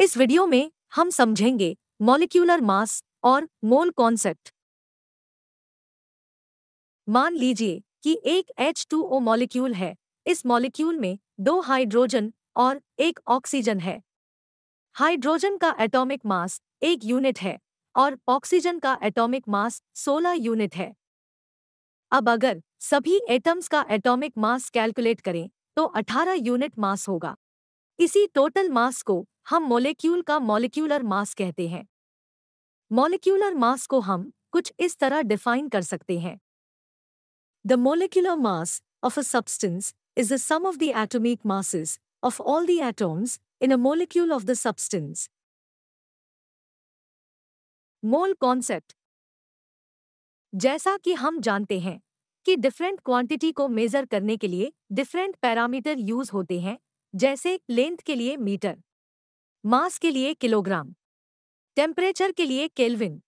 इस वीडियो में हम समझेंगे मॉलिक्यूलर मास और मोल कॉन्सेप्ट मान लीजिए कि एक H2O मॉलिक्यूल है इस मॉलिक्यूल में दो हाइड्रोजन और एक ऑक्सीजन है हाइड्रोजन का एटॉमिक मास एक यूनिट है और ऑक्सीजन का एटॉमिक मास 16 यूनिट है अब अगर सभी एटम्स का एटॉमिक मास कैलकुलेट करें तो 18 यूनिट मास होगा इसी टोटल मास को हम मोलिक्यूल का मोलिक्यूलर मास कहते हैं मोलिक्यूलर मास को हम कुछ इस तरह डिफाइन कर सकते हैं the molecular mass of a substance is the sum of the atomic masses of all the atoms in a molecule of the substance mole concept जैसा कि हम जानते हैं कि डिफरेंट क्वांटिटी को मेजर करने के लिए डिफरेंट पैरामीटर यूज होते हैं जैसे लेंथ के लिए मीटर मास के लिए किलोग्राम टेम्परेचर के लिए केल्विन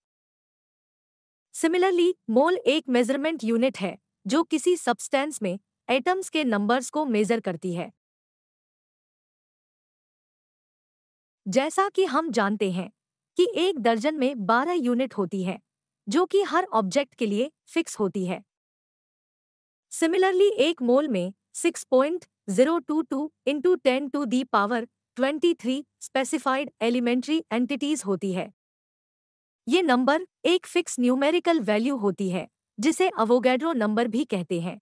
सिमिलरली मोल एक मेजरमेंट यूनिट है जो किसी सब्सटेंस में एटम्स के नंबर्स को मेजर करती है जैसा कि हम जानते हैं कि एक दर्जन में 12 यूनिट होती है जो कि हर ऑब्जेक्ट के लिए फिक्स होती है सिमिलरली एक मोल में two into ten to the power twenty three specified elementary entities होती है ये नंबर एक फिक्स न्यूमेरिकल वैल्यू होती है जिसे अवोगेड्रो नंबर भी कहते हैं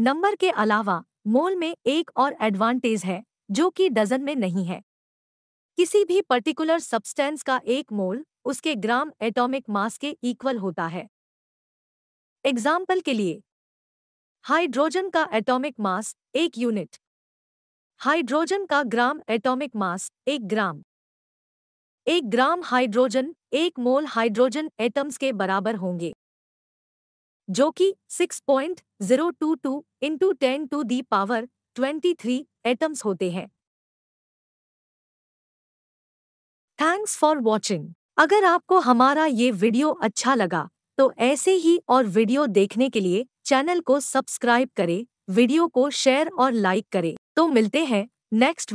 नंबर के अलावा मोल में एक और एडवांटेज है जो कि डजन में नहीं है किसी भी पर्टिकुलर सब्सटेंस का एक मोल उसके ग्राम एटॉमिक मास के इक्वल होता है एग्जाम्पल के लिए हाइड्रोजन का एटॉमिक मास एक यूनिट हाइड्रोजन का ग्राम एटॉमिक मास एक ग्राम एक ग्राम हाइड्रोजन एक मोल हाइड्रोजन एटम्स के बराबर होंगे जो कि 6.022 point zero two two into ten to the power three atoms होते हैं थैंक्स फॉर वॉचिंग अगर आपको हमारा ये वीडियो अच्छा लगा तो ऐसे ही और वीडियो देखने के लिए चैनल को सब्सक्राइब करें वीडियो को शेयर और लाइक करें तो मिलते हैं नेक्स्ट